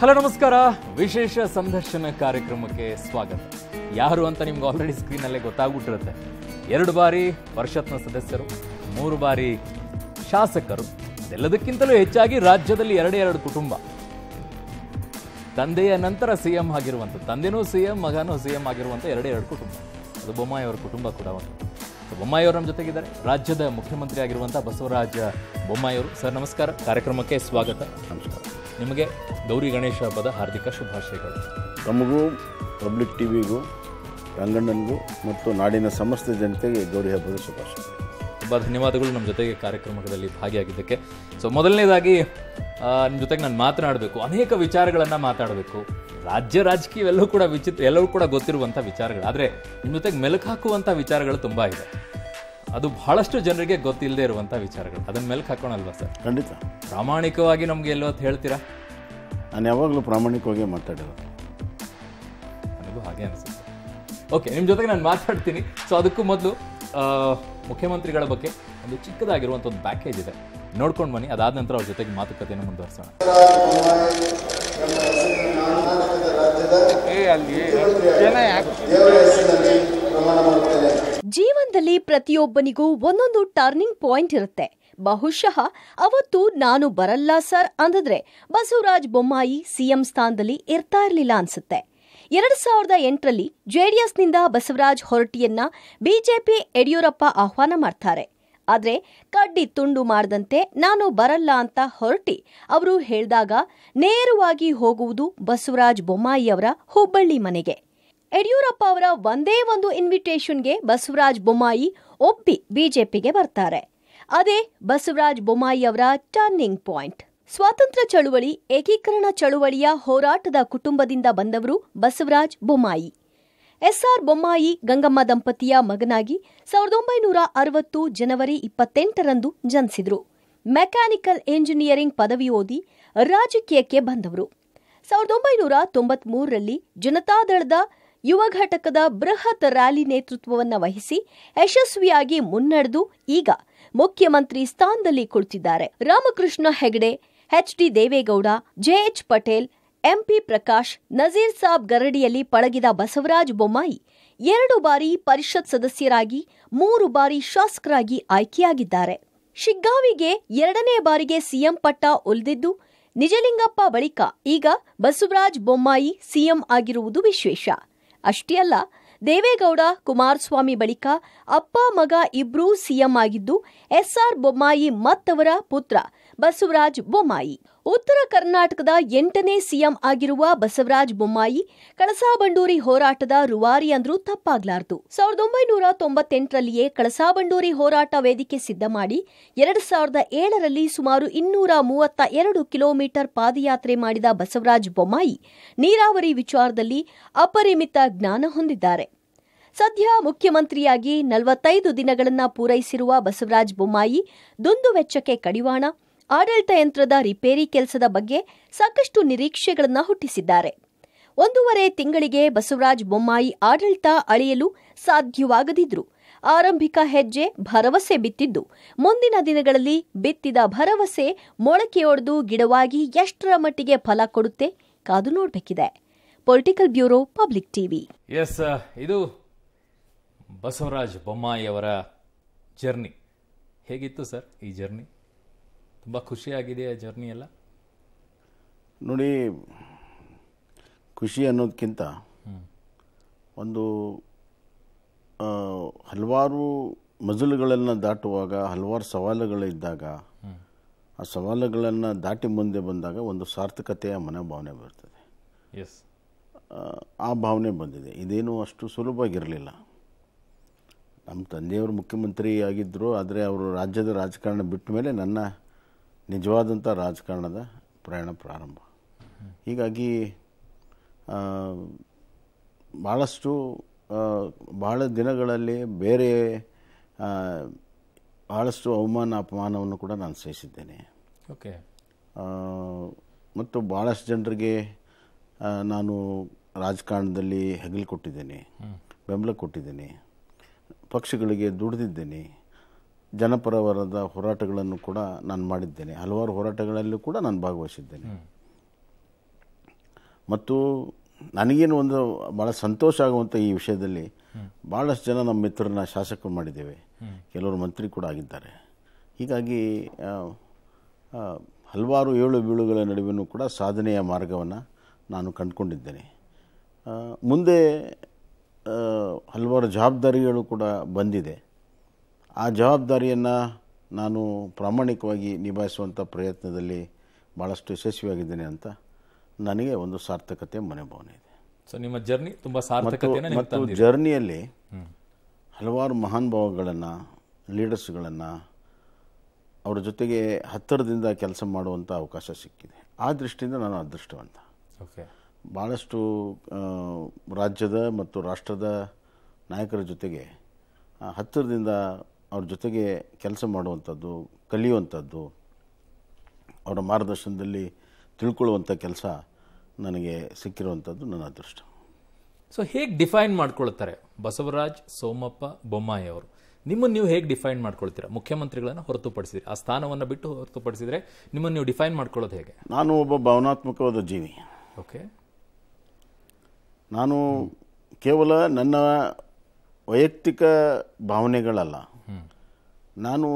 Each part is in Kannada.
ಹಲೋ ನಮಸ್ಕಾರ ವಿಶೇಷ ಸಂದರ್ಶನ ಕಾರ್ಯಕ್ರಮಕ್ಕೆ ಸ್ವಾಗತ ಯಾರು ಅಂತ ನಿಮ್ಗೆ ಆಲ್ರೆಡಿ ಸ್ಕ್ರೀನಲ್ಲೇ ಗೊತ್ತಾಗ್ಬಿಟ್ಟಿರುತ್ತೆ ಎರಡು ಬಾರಿ ಪರಿಷತ್ನ ಸದಸ್ಯರು ಮೂರು ಬಾರಿ ಶಾಸಕರು ಇದೆಲ್ಲದಕ್ಕಿಂತಲೂ ಹೆಚ್ಚಾಗಿ ರಾಜ್ಯದಲ್ಲಿ ಎರಡೇ ಎರಡು ಕುಟುಂಬ ತಂದೆಯ ನಂತರ ಸಿಎಂ ಎಂ ಆಗಿರುವಂಥ ತಂದೆನೂ ಸಿಎಂ ಮಗನೂ ಸಿ ಎಂ ಆಗಿರುವಂಥ ಎರಡೇ ಎರಡು ಕುಟುಂಬ ಅದು ಬೊಮ್ಮಾಯಿ ಅವರ ಕುಟುಂಬ ಕೂಡ ಒಂದು ಬೊಮ್ಮಾಯಿಯವರು ನಮ್ಮ ಜೊತೆಗಿದ್ದಾರೆ ರಾಜ್ಯದ ಮುಖ್ಯಮಂತ್ರಿ ಆಗಿರುವಂಥ ಬಸವರಾಜ ಬೊಮ್ಮಾಯಿಯವರು ಸರ್ ನಮಸ್ಕಾರ ಕಾರ್ಯಕ್ರಮಕ್ಕೆ ಸ್ವಾಗತ ನಮಸ್ಕಾರ ನಿಮಗೆ ಗೌರಿ ಗಣೇಶ ಹಬ್ಬದ ಹಾರ್ದಿಕ ಶುಭಾಶಯಗಳು ತಮಗೂ ಪಬ್ಲಿಕ್ ಟಿವಿಗೂ ರಂಗಣ್ಣನಿಗೂ ಮತ್ತು ನಾಡಿನ ಸಮಸ್ತ ಜನತೆಗೆ ಗೌರಿ ಹಬ್ಬದ ಶುಭಾಶಯಗಳು ತುಂಬ ಧನ್ಯವಾದಗಳು ನಮ್ಮ ಜೊತೆಗೆ ಕಾರ್ಯಕ್ರಮಗಳಲ್ಲಿ ಭಾಗಿಯಾಗಿದ್ದಕ್ಕೆ ಸೊ ಮೊದಲನೇದಾಗಿ ನಿಮ್ಮ ಜೊತೆಗೆ ನಾನು ಮಾತನಾಡಬೇಕು ಅನೇಕ ವಿಚಾರಗಳನ್ನು ಮಾತಾಡಬೇಕು ರಾಜ್ಯ ರಾಜಕೀಯ ಎಲ್ಲವೂ ಕೂಡ ವಿಚಿತ್ರ ಎಲ್ಲವೂ ಕೂಡ ಗೊತ್ತಿರುವಂಥ ವಿಚಾರಗಳು ಆದರೆ ನಿಮ್ಮ ಜೊತೆಗೆ ಮೆಲುಕು ಹಾಕುವಂಥ ವಿಚಾರಗಳು ತುಂಬ ಇದೆ ಅದು ಬಹಳಷ್ಟು ಜನರಿಗೆ ಗೊತ್ತಿಲ್ಲದೆ ಇರುವಂಥ ವಿಚಾರಗಳು ಅದನ್ನ ಮೇಲೆ ಹಾಕೋಣಲ್ವಾ ಸರ್ ಖಂಡಿತ ಪ್ರಾಮಾಣಿಕವಾಗಿ ನಮಗೆ ಎಲ್ಲೋ ಹೇಳ್ತೀರಾ ನಾನು ಯಾವಾಗಲೂ ಪ್ರಾಮಾಣಿಕವಾಗಿ ಮಾತಾಡಿರೋದು ನನಗೂ ಹಾಗೆ ಅನಿಸುತ್ತೆ ಓಕೆ ನಿಮ್ಮ ಜೊತೆಗೆ ನಾನು ಮಾತಾಡ್ತೀನಿ ಸೊ ಅದಕ್ಕೂ ಮೊದಲು ಮುಖ್ಯಮಂತ್ರಿಗಳ ಬಗ್ಗೆ ಒಂದು ಚಿಕ್ಕದಾಗಿರುವಂಥ ಒಂದು ಪ್ಯಾಕೇಜ್ ಇದೆ ನೋಡ್ಕೊಂಡು ಬನ್ನಿ ಅದಾದ ನಂತರ ಅವ್ರ ಜೊತೆಗೆ ಮಾತುಕತೆಯನ್ನು ಮುಂದುವರಿಸೋಣ ಅಲ್ಲಿ ಜೀವನದಲ್ಲಿ ಪ್ರತಿಯೊಬ್ಬನಿಗೂ ಒಂದೊಂದು ಟರ್ನಿಂಗ್ ಪಾಯಿಂಟ್ ಇರುತ್ತೆ ಬಹುಶಃ ಅವತ್ತು ನಾನು ಬರಲ್ಲ ಸರ್ ಅಂದಿದ್ರೆ ಬಸವರಾಜ್ ಬೊಮ್ಮಾಯಿ ಸಿಎಂ ಸ್ಥಾನದಲ್ಲಿ ಇರ್ತಾ ಇರಲಿಲ್ಲ ಅನ್ಸುತ್ತೆ ಎರಡ್ ಸಾವಿರದ ಎಂಟರಲ್ಲಿ ಜೆಡಿಎಸ್ನಿಂದ ಬಸವರಾಜ್ ಹೊರಟಿಯನ್ನ ಬಿಜೆಪಿ ಯಡಿಯೂರಪ್ಪ ಆಹ್ವಾನ ಮಾಡ್ತಾರೆ ಆದ್ರೆ ಕಡ್ಡಿ ತುಂಡು ಮಾಡದಂತೆ ನಾನು ಬರಲ್ಲ ಅಂತ ಹೊರಟಿ ಅವರು ಹೇಳಿದಾಗ ನೇರವಾಗಿ ಹೋಗುವುದು ಬಸವರಾಜ್ ಬೊಮ್ಮಾಯಿಯವರ ಹುಬ್ಬಳ್ಳಿ ಮನೆಗೆ ಯಡಿಯೂರಪ್ಪ ಅವರ ಒಂದೇ ಒಂದು ಇನ್ವಿಟೇಷನ್ಗೆ ಬಸವರಾಜ್ ಬೊಮ್ಮಾಯಿ ಒಪ್ಪಿ ಬಿಜೆಪಿಗೆ ಬರ್ತಾರೆ ಅದೇ ಬಸವರಾಜ್ ಬೊಮ್ಮಾಯಿ ಅವರ ಟರ್ನಿಂಗ್ ಪಾಯಿಂಟ್ ಸ್ವಾತಂತ್ರ್ಯ ಚಳುವಳಿ ಏಕೀಕರಣ ಚಳುವಳಿಯ ಹೋರಾಟದ ಕುಟುಂಬದಿಂದ ಬಂದವರು ಬಸವರಾಜ್ ಬೊಮ್ಮಾಯಿ ಎಸ್ಆರ್ ಬೊಮ್ಮಾಯಿ ಗಂಗಮ್ಮ ದಂಪತಿಯ ಮಗನಾಗಿ ಸಾವಿರದ ಒಂಬೈನೂರ ಅರವತ್ತು ಜನವರಿ ಇಪ್ಪತ್ತೆಂಟರಂದು ಜನಿಸಿದರು ಮೆಕ್ಯಾನಿಕಲ್ ಎಂಜಿನಿಯರಿಂಗ್ ಪದವಿ ಓದಿ ರಾಜಕೀಯಕ್ಕೆ ಬಂದವರು ಸಾವಿರದ ಒಂಬೈನೂರ ತೊಂಬತ್ಮೂರರಲ್ಲಿ ಜನತಾದಳದ ಯುವ ಘಟಕದ ಬೃಹತ್ ರ್ಯಾಲಿ ನೇತೃತ್ವವನ್ನು ವಹಿಸಿ ಯಶಸ್ವಿಯಾಗಿ ಮುನ್ನಡೆದು ಈಗ ಮುಖ್ಯಮಂತ್ರಿ ಸ್ಥಾನದಲ್ಲಿ ಕುಳಿತಿದ್ದಾರೆ Ramakrishna Hegde H D Devegowda JH Patel MP Prakash Nazir Sab ಗರಡಿಯಲ್ಲಿ ಪಳಗಿದ ಬಸವರಾಜ ಬೊಮ್ಮಾಯಿ ಎರಡು ಬಾರಿ ಪರಿಷತ್ ಸದಸ್ಯರಾಗಿ ಮೂರು ಬಾರಿ ಶಾಸಕರಾಗಿ ಆಯ್ಕೆಯಾಗಿದ್ದಾರೆ ಶಿಗ್ಗಾವಿಗೆ ಎರಡನೇ ಬಾರಿಗೆ ಸಿಎಂ ಪಟ್ಟ ಒಲಿದಿದ್ದು ನಿಜಲಿಂಗಪ್ಪ ಬಳಿಕ ಈಗ ಬಸವರಾಜ ಬೊಮ್ಮಾಯಿ ಸಿಎಂ ಆಗಿರುವುದು ವಿಶೇಷ ಅಷ್ಟೇ ಅಲ್ಲ ದೇವೇಗೌಡ ಕುಮಾರಸ್ವಾಮಿ ಬಳಿಕ ಅಪ್ಪ ಮಗ ಇಬ್ಬರೂ ಸಿಎಂ ಆಗಿದ್ದು ಎಸ್ಆರ್ ಬೊಮ್ಮಾಯಿ ಮತ್ತವರ ಪುತ್ರ ಬಸವರಾಜ್ ಬೊಮ್ಮಾಯಿ ಉತ್ತರ ಕರ್ನಾಟಕದ ಎಂಟನೇ ಸಿಎಂ ಆಗಿರುವ ಬಸವರಾಜ ಬೊಮ್ಮಾಯಿ ಕಳಸಾಬಂಡೂರಿ ಹೋರಾಟದ ರುವಾರಿ ಅಂದ್ರೂ ತಪ್ಪಾಗ್ಲಾರ್ದು ಸಾವಿರದ ಒಂಬೈನೂರ ತೊಂಬತ್ತೆಂಟರಲ್ಲಿಯೇ ಕಳಸಾ ಹೋರಾಟ ವೇದಿಕೆ ಸಿದ್ಧ ಮಾಡಿ ಎರಡ್ ಸಾವಿರದ ಏಳರಲ್ಲಿ ಸುಮಾರು ಇನ್ನೂರ ಮೂವತ್ತ ಎರಡು ಕಿಲೋಮೀಟರ್ ಪಾದಯಾತ್ರೆ ಮಾಡಿದ ಬಸವರಾಜ ಬೊಮ್ಮಾಯಿ ನೀರಾವರಿ ವಿಚಾರದಲ್ಲಿ ಅಪರಿಮಿತ ಜ್ಞಾನ ಹೊಂದಿದ್ದಾರೆ ಸದ್ಯ ಮುಖ್ಯಮಂತ್ರಿಯಾಗಿ ನಲವತ್ತೈದು ದಿನಗಳನ್ನು ಪೂರೈಸಿರುವ ಬಸವರಾಜ ಬೊಮ್ಮಾಯಿ ದುಂದುವೆಚ್ಚಕ್ಕೆ ಕಡಿವಾಣ ಆಡಳಿತ ಯಂತ್ರದ ರಿಪೇರಿ ಕೆಲಸದ ಬಗ್ಗೆ ಸಾಕಷ್ಟು ನಿರೀಕ್ಷೆಗಳನ್ನು ಹುಟ್ಟಿಸಿದ್ದಾರೆ ಒಂದೂವರೆ ತಿಂಗಳಿಗೆ ಬಸವರಾಜ ಬೊಮ್ಮಾಯಿ ಆಡಳಿತ ಅಳೆಯಲು ಸಾಧ್ಯವಾಗದಿದ್ರು ಆರಂಭಿಕ ಹೆಜ್ಜೆ ಭರವಸೆ ಬಿತ್ತಿದ್ದು ಮುಂದಿನ ದಿನಗಳಲ್ಲಿ ಬಿತ್ತಿದ ಭರವಸೆ ಮೊಳಕೆಯೊಡೆದು ಗಿಡವಾಗಿ ಎಷ್ಟರ ಮಟ್ಟಿಗೆ ಫಲ ಕೊಡುತ್ತೆ ಕಾದು ನೋಡಬೇಕಿದೆ political bureau public TV yes ಇದು ಬಸವರಾಜ ಬೊಮ್ಮಾಯಿಯವರ ಜರ್ನಿ ಹೇಗಿತ್ತು ಸರ್ ಈ ಜರ್ನಿ ತುಂಬ ಖುಷಿಯಾಗಿದೆ ಆ ಜರ್ನಿ ಎಲ್ಲ ನೋಡಿ ಖುಷಿ ಅನ್ನೋದಕ್ಕಿಂತ ಒಂದು ಹಲವಾರು ಮಜಲುಗಳನ್ನು ದಾಟುವಾಗ ಹಲವಾರು ಸವಾಲುಗಳಿದ್ದಾಗ ಆ ಸವಾಲುಗಳನ್ನು ದಾಟಿ ಮುಂದೆ ಬಂದಾಗ ಒಂದು ಸಾರ್ಥಕತೆಯ ಮನೋಭಾವನೆ ಬರ್ತದೆ ಎಸ್ ಆ ಭಾವನೆ ಬಂದಿದೆ ಇದೇನು ಅಷ್ಟು ಸುಲಭವಾಗಿರಲಿಲ್ಲ ನಮ್ಮ ತಂದೆಯವರು ಮುಖ್ಯಮಂತ್ರಿ ಆಗಿದ್ದರು ಆದರೆ ಅವರು ರಾಜ್ಯದ ರಾಜಕಾರಣ ಬಿಟ್ಟ ಮೇಲೆ ನನ್ನ ನಿಜವಾದಂಥ ರಾಜಕಾರಣದ ಪ್ರಯಾಣ ಪ್ರಾರಂಭ ಹೀಗಾಗಿ ಭಾಳಷ್ಟು ಭಾಳ ದಿನಗಳಲ್ಲಿ ಬೇರೆ ಭಾಳಷ್ಟು ಅವಮಾನ ಅಪಮಾನವನ್ನು ಕೂಡ ನಾನು ಸಹಿಸಿದ್ದೇನೆ ಓಕೆ ಮತ್ತು ಭಾಳಷ್ಟು ಜನರಿಗೆ ನಾನು ರಾಜಕಾರಣದಲ್ಲಿ ಹೆಗಲು ಕೊಟ್ಟಿದ್ದೇನೆ ಬೆಂಬಲ ಕೊಟ್ಟಿದ್ದೇನೆ ಪಕ್ಷಗಳಿಗೆ ದುಡಿದಿದ್ದೇನೆ ಜನಪರವರದ ಹೋರಾಟಗಳನ್ನು ಕೂಡ ನಾನು ಮಾಡಿದ್ದೇನೆ ಹಲವಾರು ಹೋರಾಟಗಳಲ್ಲೂ ಕೂಡ ನಾನು ಭಾಗವಹಿಸಿದ್ದೇನೆ ಮತ್ತು ನನಗೇನು ಒಂದು ಭಾಳ ಸಂತೋಷ ಆಗುವಂಥ ಈ ವಿಷಯದಲ್ಲಿ ಭಾಳಷ್ಟು ಜನ ನಮ್ಮ ಮಿತ್ರರನ್ನ ಶಾಸಕರು ಮಾಡಿದ್ದೇವೆ ಕೆಲವರು ಮಂತ್ರಿ ಕೂಡ ಆಗಿದ್ದಾರೆ ಹೀಗಾಗಿ ಹಲವಾರು ಏಳು ಬೀಳುಗಳ ನಡುವೆಯೂ ಕೂಡ ಸಾಧನೆಯ ಮಾರ್ಗವನ್ನು ನಾನು ಕಂಡುಕೊಂಡಿದ್ದೇನೆ ಮುಂದೆ ಹಲವಾರು ಜವಾಬ್ದಾರಿಗಳು ಕೂಡ ಬಂದಿದೆ ಆ ಜವಾಬ್ದಾರಿಯನ್ನು ನಾನು ಪ್ರಾಮಾಣಿಕವಾಗಿ ನಿಭಾಯಿಸುವಂಥ ಪ್ರಯತ್ನದಲ್ಲಿ ಭಾಳಷ್ಟು ಯಶಸ್ವಿಯಾಗಿದ್ದೇನೆ ಅಂತ ನನಗೆ ಒಂದು ಸಾರ್ಥಕತೆ ಮನೋಭಾವನೆ ಇದೆ ಸೊ ನಿಮ್ಮ ಜರ್ನಿ ತುಂಬ ಮತ್ತು ಜರ್ನಿಯಲ್ಲಿ ಹಲವಾರು ಮಹಾನುಭಾವಗಳನ್ನು ಲೀಡರ್ಸ್ಗಳನ್ನು ಅವರ ಜೊತೆಗೆ ಹತ್ತಿರದಿಂದ ಕೆಲಸ ಮಾಡುವಂಥ ಅವಕಾಶ ಸಿಕ್ಕಿದೆ ಆ ದೃಷ್ಟಿಯಿಂದ ನಾನು ಅದೃಷ್ಟವಂತ ಓಕೆ ಭಾಳಷ್ಟು ರಾಜ್ಯದ ಮತ್ತು ರಾಷ್ಟ್ರದ ನಾಯಕರ ಜೊತೆಗೆ ಹತ್ತಿರದಿಂದ ಅವ್ರ ಜೊತೆಗೆ ಕೆಲಸ ಮಾಡುವಂಥದ್ದು ಕಲಿಯುವಂಥದ್ದು ಅವರ ಮಾರ್ಗದರ್ಶನದಲ್ಲಿ ತಿಳ್ಕೊಳ್ಳುವಂಥ ಕೆಲಸ ನನಗೆ ಸಿಕ್ಕಿರುವಂಥದ್ದು ನನ್ನ ಅದೃಷ್ಟ ಸೊ ಹೇಗೆ ಡಿಫೈನ್ ಮಾಡ್ಕೊಳ್ತಾರೆ ಬಸವರಾಜ್ ಸೋಮಪ್ಪ ಬೊಮ್ಮಾಯಿ ಅವರು ನಿಮ್ಮನ್ನು ನೀವು ಹೇಗೆ ಡಿಫೈನ್ ಮಾಡ್ಕೊಳ್ತೀರಾ ಮುಖ್ಯಮಂತ್ರಿಗಳನ್ನು ಹೊರತುಪಡಿಸಿದ್ರೆ ಆ ಸ್ಥಾನವನ್ನು ಬಿಟ್ಟು ಹೊರತುಪಡಿಸಿದರೆ ನಿಮ್ಮನ್ನು ನೀವು ಡಿಫೈನ್ ಮಾಡ್ಕೊಳ್ಳೋದು ಹೇಗೆ ನಾನು ಒಬ್ಬ ಭಾವನಾತ್ಮಕವಾದ ಜೀವಿ ಓಕೆ ನಾನು ಕೇವಲ ನನ್ನ ವೈಯಕ್ತಿಕ ಭಾವನೆಗಳಲ್ಲ ನಾನು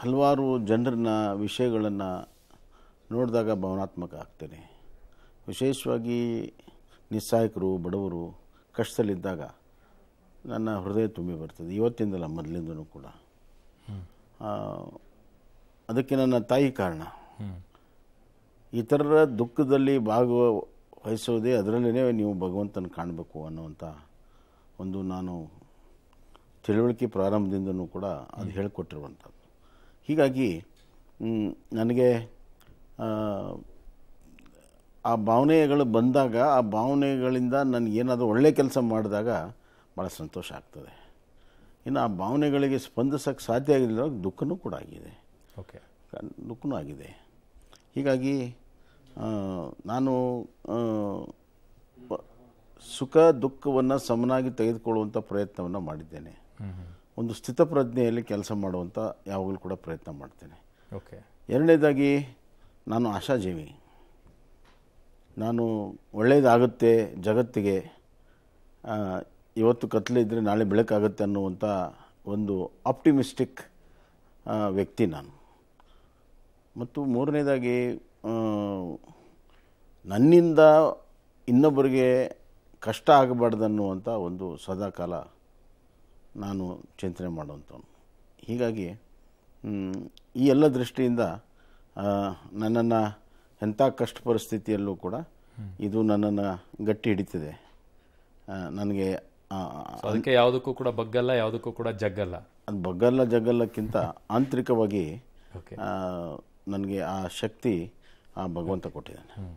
ಹಲವಾರು ಜನರನ್ನ ವಿಷಯಗಳನ್ನು ನೋಡಿದಾಗ ಭಾವನಾತ್ಮಕ ಆಗ್ತೇನೆ ವಿಶೇಷವಾಗಿ ನಿಸ್ಸಹಾಯಕರು ಬಡವರು ಕಷ್ಟದಲ್ಲಿದ್ದಾಗ ನನ್ನ ಹೃದಯ ತುಂಬಿ ಬರ್ತದೆ ಇವತ್ತಿಂದಲ್ಲ ಮೊದಲಿಂದನೂ ಕೂಡ ಅದಕ್ಕೆ ನನ್ನ ತಾಯಿ ಕಾರಣ ಇತರರ ದುಃಖದಲ್ಲಿ ಭಾಗವ ವಹಿಸೋದೇ ಅದರಲ್ಲೇ ನೀವು ಭಗವಂತನ ಕಾಣಬೇಕು ಅನ್ನುವಂಥ ಒಂದು ನಾನು ತಿಳುವಳಿಕೆ ಪ್ರಾರಂಭದಿಂದನೂ ಕೂಡ ಅದು ಹೇಳಿಕೊಟ್ಟಿರುವಂಥದ್ದು ಹೀಗಾಗಿ ನನಗೆ ಆ ಭಾವನೆಗಳು ಬಂದಾಗ ಆ ಭಾವನೆಗಳಿಂದ ನನಗೇನಾದರೂ ಒಳ್ಳೆಯ ಕೆಲಸ ಮಾಡಿದಾಗ ಭಾಳ ಸಂತೋಷ ಆಗ್ತದೆ ಇನ್ನು ಆ ಭಾವನೆಗಳಿಗೆ ಸ್ಪಂದಿಸೋಕ್ಕೆ ಸಾಧ್ಯ ಆಗಿಲ್ಲ ದುಃಖನೂ ಕೂಡ ಆಗಿದೆ ಓಕೆ ದುಃಖನೂ ಆಗಿದೆ ಹೀಗಾಗಿ ನಾನು ಸುಖ ದುಃಖವನ್ನು ಸಮನಾಗಿ ತೆಗೆದುಕೊಳ್ಳುವಂಥ ಪ್ರಯತ್ನವನ್ನು ಮಾಡಿದ್ದೇನೆ ಒಂದು ಸ್ಥಿತಪ್ರಜ್ಞೆಯಲ್ಲಿ ಕೆಲಸ ಮಾಡುವಂಥ ಯಾವಾಗಲೂ ಕೂಡ ಪ್ರಯತ್ನ ಮಾಡ್ತೇನೆ ಓಕೆ ಎರಡನೇದಾಗಿ ನಾನು ಆಶಾಜೀವಿ ನಾನು ಒಳ್ಳೆಯದಾಗುತ್ತೆ ಜಗತ್ತಿಗೆ ಇವತ್ತು ಇದ್ದರೆ ನಾಳೆ ಬೆಳಕಾಗುತ್ತೆ ಅನ್ನುವಂಥ ಒಂದು ಆಪ್ಟಿಮಿಸ್ಟಿಕ್ ವ್ಯಕ್ತಿ ನಾನು ಮತ್ತು ಮೂರನೇದಾಗಿ ನನ್ನಿಂದ ಇನ್ನೊಬ್ಬರಿಗೆ ಕಷ್ಟ ಆಗಬಾರ್ದು ಅನ್ನುವಂಥ ಒಂದು ಸದಾಕಾಲ ನಾನು ಚಿಂತನೆ ಮಾಡುವಂಥವನು ಹೀಗಾಗಿ ಈ ಎಲ್ಲ ದೃಷ್ಟಿಯಿಂದ ನನ್ನನ್ನು ಎಂಥ ಕಷ್ಟ ಪರಿಸ್ಥಿತಿಯಲ್ಲೂ ಕೂಡ ಇದು ನನ್ನನ್ನು ಗಟ್ಟಿ ಹಿಡಿತಿದೆ ನನಗೆ ಅದಕ್ಕೆ ಯಾವುದಕ್ಕೂ ಕೂಡ ಬಗ್ಗಲ್ಲ ಯಾವುದಕ್ಕೂ ಕೂಡ ಜಗ್ಗಲ್ಲ ಅದು ಬಗ್ಗಲ್ಲ ಜಗ್ಗಲ್ಲಕ್ಕಿಂತ ಆಂತರಿಕವಾಗಿ ನನಗೆ ಆ ಶಕ್ತಿ ಆ ಭಗವಂತ ಕೊಟ್ಟಿದ್ದಾನೆ